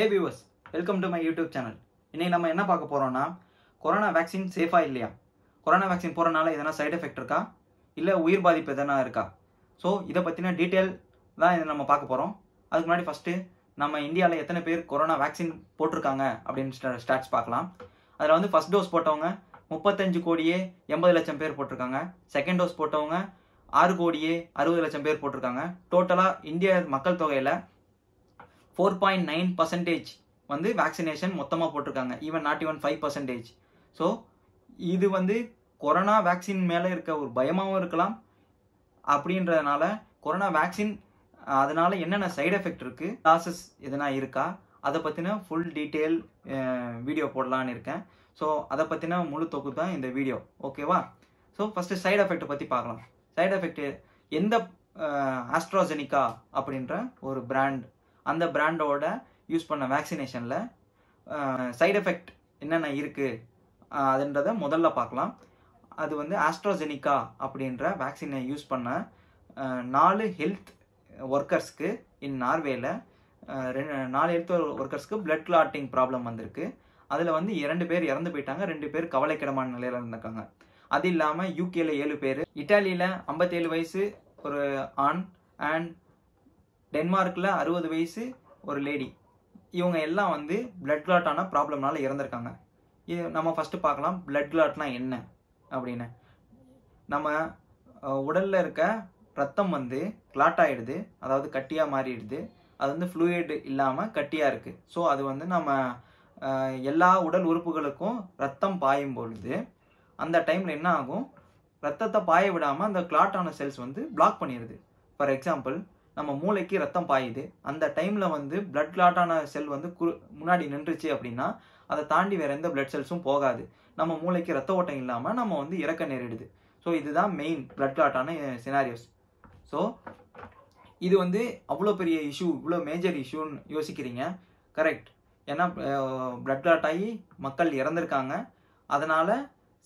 hey viewers welcome to my YouTube channel இன்றைக்கி நம்ம என்ன பார்க்க போகிறோம்னா கொரோனா வேக்சின் சேஃபாக இல்லையா கொரோனா வேக்சின் போகிறனால எதனா சைடு எஃபெக்ட் இருக்கா இல்லை உயிர் பாதிப்பு எதனா இருக்கா ஸோ இதை பற்றின டீட்டெயில் தான் இதை நம்ம பார்க்க போகிறோம் அதுக்கு முன்னாடி ஃபஸ்ட்டு நம்ம இந்தியாவில் எத்தனை பேர் கொரோனா வேக்சின் போட்டிருக்காங்க அப்படின்னு ஸ்டாட்ஸ் பார்க்கலாம் அதில் வந்து ஃபஸ்ட் டோஸ் போட்டவங்க முப்பத்தஞ்சு கோடியே எண்பது லட்சம் பேர் போட்டிருக்காங்க செகண்ட் டோஸ் போட்டவங்க ஆறு கோடியே அறுபது லட்சம் பேர் போட்டிருக்காங்க டோட்டலாக இந்திய மக்கள் தொகையில் ஃபோர் பாயிண்ட் நைன் பர்சன்டேஜ் வந்து வேக்சினேஷன் மொத்தமாக போட்டிருக்காங்க even not even five percentage so இது வந்து கொரோனா வேக்சின் மேலே இருக்க ஒரு பயமாகவும் இருக்கலாம் அப்படின்றதுனால கொரோனா வேக்சின் அதனால என்னென்ன சைடு எஃபெக்ட் இருக்குது லாசஸ் எதனா இருக்கா அதை பற்றின ஃபுல் டீட்டெயில் வீடியோ போடலான்னு இருக்கேன் ஸோ அதை பற்றின முழு தொகுப்பு தான் இந்த வீடியோ ஓகேவா ஸோ ஃபஸ்ட்டு சைடு எஃபெக்ட்டை பற்றி பார்க்கலாம் சைடு எஃபெக்ட் எந்த ஆஸ்ட்ராஜெனிக்கா அப்படின்ற ஒரு பிராண்ட் அந்த பிராண்டோட யூஸ் பண்ண வேக்சினேஷனில் சைடு எஃபெக்ட் என்னென்ன இருக்குது அதுன்றதை முதல்ல பார்க்கலாம் அது வந்து ஆஸ்ட்ராஜெனிக்கா அப்படின்ற வேக்சினை யூஸ் பண்ண நாலு ஹெல்த் ஒர்க்கர்ஸ்க்கு இன் நார்வேல நாலு ஹெல்த் ஒர்க்கர்ஸ்க்கு பிளட் கிளாட்டிங் ப்ராப்ளம் வந்திருக்கு அதில் வந்து இரண்டு பேர் இறந்து போயிட்டாங்க ரெண்டு பேர் கவலைக்கிடமான நிலையில் இருந்திருக்காங்க அது இல்லாமல் யூகேல ஏழு பேர் இட்டாலியில் ஐம்பத்தேழு வயசு ஒரு ஆண் அண்ட் டென்மார்க்கில் அறுபது வயசு ஒரு லேடி இவங்க எல்லாம் வந்து பிளட் கிளாட்டான ப்ராப்ளம்னால இறந்துருக்காங்க இது நம்ம ஃபஸ்ட்டு பார்க்கலாம் பிளட் கிளாட்னா என்ன அப்படின்னு நம்ம உடலில் இருக்க ரத்தம் வந்து கிளாட் ஆகிடுது அதாவது கட்டியாக மாறிடுது அது வந்து ஃப்ளூயிட் இல்லாமல் கட்டியாக இருக்குது ஸோ அது வந்து நம்ம எல்லா உடல் உறுப்புகளுக்கும் ரத்தம் பாயும் பொழுது அந்த டைமில் என்ன ஆகும் ரத்தத்தை பாய விடாமல் அந்த கிளாட்டான செல்ஸ் வந்து பிளாக் பண்ணிடுது ஃபார் எக்ஸாம்பிள் நம்ம மூளைக்கு ரத்தம் பாயுது அந்த டைமில் வந்து பிளட் கிளாட்டான செல் வந்து குறு முன்னாடி நின்றுச்சு அப்படின்னா அதை தாண்டி வேறு எந்த பிளட் செல்ஸும் போகாது நம்ம மூளைக்கு ரத்த ஓட்டம் இல்லாமல் நம்ம வந்து இறக்க நேரிடுது ஸோ இதுதான் மெயின் பிளட் கிளாட்டான சினாரியோஸ் ஸோ இது வந்து அவ்வளோ பெரிய இஷ்யூ இவ்வளோ மேஜர் இஷ்யூன்னு யோசிக்கிறீங்க கரெக்ட் ஏன்னா பிளட் eh, கிளாட் ஆகி மக்கள் இறந்துருக்காங்க அதனால்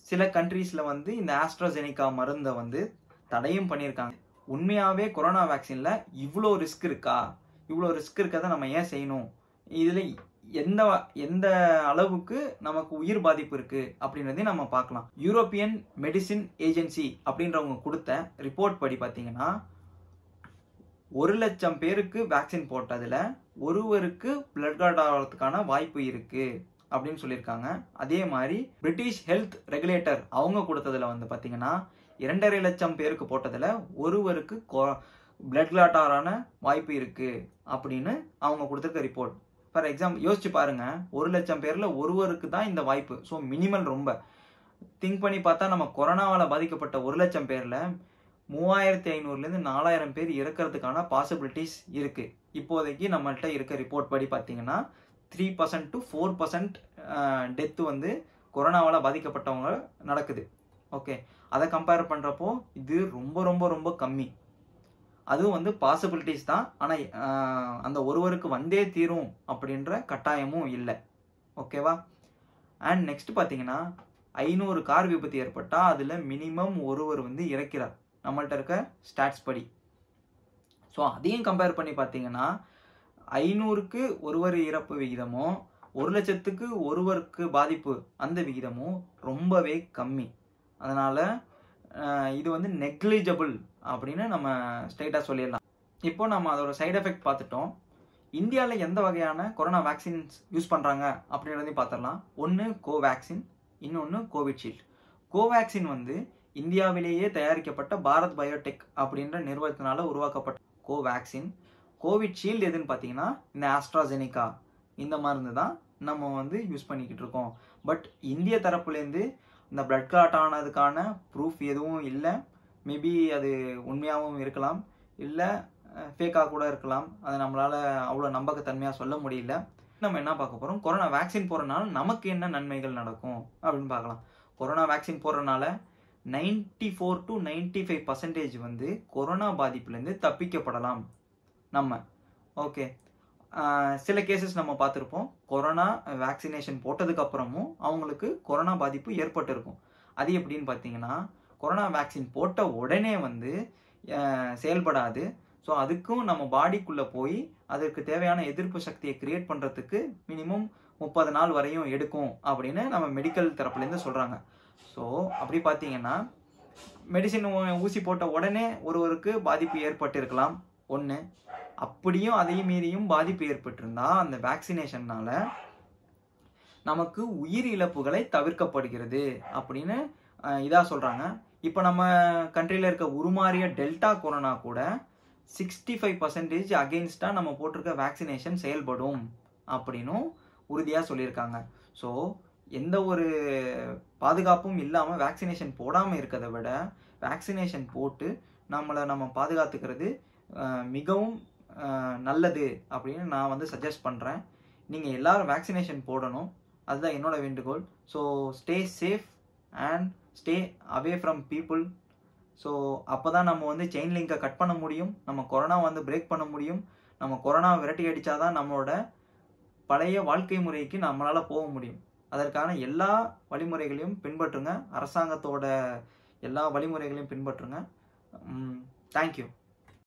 சில கண்ட்ரீஸில் வந்து இந்த ஆஸ்ட்ராஜெனிகா மருந்தை வந்து தடையும் பண்ணியிருக்காங்க உண்மையாகவே கொரோனா வேக்சினில் இவ்வளோ ரிஸ்க் இருக்கா இவ்வளோ ரிஸ்க் இருக்கதை நம்ம ஏன் செய்யணும் இதில் எந்த எந்த அளவுக்கு நமக்கு உயிர் பாதிப்பு இருக்குது அப்படின்றதையும் நம்ம பார்க்கலாம் யூரோப்பியன் மெடிசின் ஏஜென்சி அப்படின்றவங்க கொடுத்த ரிப்போர்ட் படி பார்த்தீங்கன்னா ஒரு லட்சம் பேருக்கு வேக்சின் போட்டதில் ஒருவருக்கு பிளட் கார்ட் ஆகிறதுக்கான வாய்ப்பு இருக்குது அப்படின்னு சொல்லியிருக்காங்க அதே மாதிரி பிரிட்டிஷ் ஹெல்த் ரெகுலேட்டர் அவங்க கொடுத்ததில் வந்து பார்த்தீங்கன்னா இரண்டரை லட்சம் பேருக்கு போட்டதில் ஒருவருக்கு பிளட் கிளாட்டாரான வாய்ப்பு இருக்குது அப்படின்னு அவங்க கொடுத்துருக்க ரிப்போர்ட் ஃபார் எக்ஸாம்பிள் யோசிச்சு பாருங்கள் ஒரு லட்சம் பேரில் ஒருவருக்கு தான் இந்த வாய்ப்பு ஸோ மினிமல் ரொம்ப திங்க் பண்ணி பார்த்தா நம்ம கொரோனாவால் பாதிக்கப்பட்ட ஒரு லட்சம் பேரில் மூவாயிரத்தி ஐநூறுலேருந்து நாலாயிரம் பேர் இறக்கிறதுக்கான பாசிபிலிட்டிஸ் இருக்குது இப்போதைக்கு நம்மள்கிட்ட இருக்க ரிப்போர்ட் படி பார்த்தீங்கன்னா three percent to four percent death வந்து கொரோனாவால் பாதிக்கப்பட்டவங்க நடக்குது ஓகே அதை கம்பேர் பண்ணுறப்போ இது ரொம்ப ரொம்ப ரொம்ப கம்மி அதுவும் வந்து பாசிபிலிட்டிஸ் தான் ஆனால் அந்த ஒருவருக்கு வந்தே தீரும் அப்படின்ற கட்டாயமும் இல்லை ஓகேவா அண்ட் நெக்ஸ்ட் பார்த்தீங்கன்னா ஐநூறு கார் விபத்து ஏற்பட்டால் அதில் மினிமம் ஒருவர் வந்து இறக்கிறார் நம்மள்ட்ட இருக்க ஸ்டாட்ஸ் படி ஸோ அதையும் கம்பேர் பண்ணி பார்த்தீங்கன்னா ஐநூறுக்கு ஒருவர் இறப்பு விகிதமும் ஒரு லட்சத்துக்கு ஒருவருக்கு பாதிப்பு அந்த விகிதமும் ரொம்பவே கம்மி அதனால் இது வந்து நெக்லிஜபிள் அப்படின்னு நம்ம ஸ்ட்ரைட்டாக சொல்லிடலாம் இப்போ நம்ம அதோட சைடு எஃபெக்ட் பார்த்துட்டோம் இந்தியாவில் எந்த வகையான கொரோனா வேக்சின்ஸ் யூஸ் பண்ணுறாங்க அப்படின்றதையும் பார்த்துடலாம் ஒன்று கோவேக்சின் இன்னொன்று கோவிட்ஷீல்டு கோவேக்சின் வந்து இந்தியாவிலேயே தயாரிக்கப்பட்ட பாரத் பயோடெக் அப்படின்ற நிறுவனத்தினால உருவாக்கப்பட்ட கோவேக்சின் கோவிட்ஷீல்டு எதுன்னு பார்த்தீங்கன்னா இந்த ஆஸ்ட்ராஜெனிகா இந்த மருந்து தான் நம்ம வந்து யூஸ் பண்ணிக்கிட்டு இருக்கோம் பட் இந்திய தரப்புலேருந்து இந்த பிளட் கிளாட் ஆனதுக்கான ப்ரூஃப் எதுவும் இல்லை மேபி அது உண்மையாகவும் இருக்கலாம் இல்லை ஃபேக்காக கூட இருக்கலாம் அது நம்மளால் அவ்வளோ நம்பகத்தன்மையாக சொல்ல முடியல நம்ம என்ன பார்க்க போகிறோம் கொரோனா வேக்சின் போடுறனால நமக்கு என்ன நன்மைகள் நடக்கும் அப்படின்னு பார்க்கலாம் கொரோனா வேக்சின் போடுறனால ninety four to ninety five percentage வந்து கொரோனா பாதிப்புலேருந்து தப்பிக்கப்படலாம் நம்ம ஓகே சில கேசஸ் நம்ம பார்த்துருப்போம் கொரோனா வேக்சினேஷன் போட்டதுக்கப்புறமும் அவங்களுக்கு கொரோனா பாதிப்பு ஏற்பட்டிருக்கும் அது எப்படின்னு பார்த்தீங்கன்னா கொரோனா வேக்சின் போட்ட உடனே வந்து செயல்படாது ஸோ அதுக்கும் நம்ம பாடிக்குள்ளே போய் அதற்கு தேவையான எதிர்ப்பு சக்தியை கிரியேட் பண்ணுறதுக்கு மினிமம் முப்பது நாள் வரையும் எடுக்கும் அப்படின்னு நம்ம மெடிக்கல் தரப்புலேருந்து சொல்கிறாங்க ஸோ அப்படி பார்த்தீங்கன்னா மெடிசின் ஊசி போட்ட உடனே ஒருவருக்கு பாதிப்பு ஏற்பட்டிருக்கலாம் ஒன்று அப்படியும் அதையும் மீறியும் பாதிப்பு ஏற்பட்டிருந்தா அந்த வேக்சினேஷன்னால நமக்கு உயிர் இழப்புகளை தவிர்க்கப்படுகிறது அப்படின்னு இதாக சொல்கிறாங்க இப்போ நம்ம கண்ட்ரியில் இருக்க உருமாறிய டெல்டா கொரோனா கூட சிக்ஸ்டி ஃபைவ் பர்சன்டேஜ் அகெயின்ஸ்டாக நம்ம போட்டிருக்க வேக்சினேஷன் செயல்படும் அப்படின்னும் உறுதியாக சொல்லியிருக்காங்க ஸோ எந்த ஒரு பாதுகாப்பும் இல்லாமல் வேக்சினேஷன் போடாமல் இருக்கிறத விட வேக்சினேஷன் போட்டு நம்மளை நம்ம பாதுகாத்துக்கிறது மிகவும் நல்லது அப்படின்னு நான் வந்து சஜஸ்ட் பண்ணுறேன் நீங்கள் எல்லோரும் வேக்சினேஷன் போடணும் அதுதான் என்னோட வேண்டுகோள் so stay safe and stay away from people so அப்போ தான் நம்ம வந்து செயின் லிங்கை கட் பண்ண முடியும் நம்ம கொரோனா வந்து பிரேக் பண்ண முடியும் நம்ம கொரோனா விரட்டி அடித்தா தான் நம்மளோட பழைய வாழ்க்கை முறைக்கு நம்மளால் போக முடியும் அதற்கான எல்லா வழிமுறைகளையும் பின்பற்றுங்க அரசாங்கத்தோட எல்லா வழிமுறைகளையும் பின்பற்றுங்க தேங்க்யூ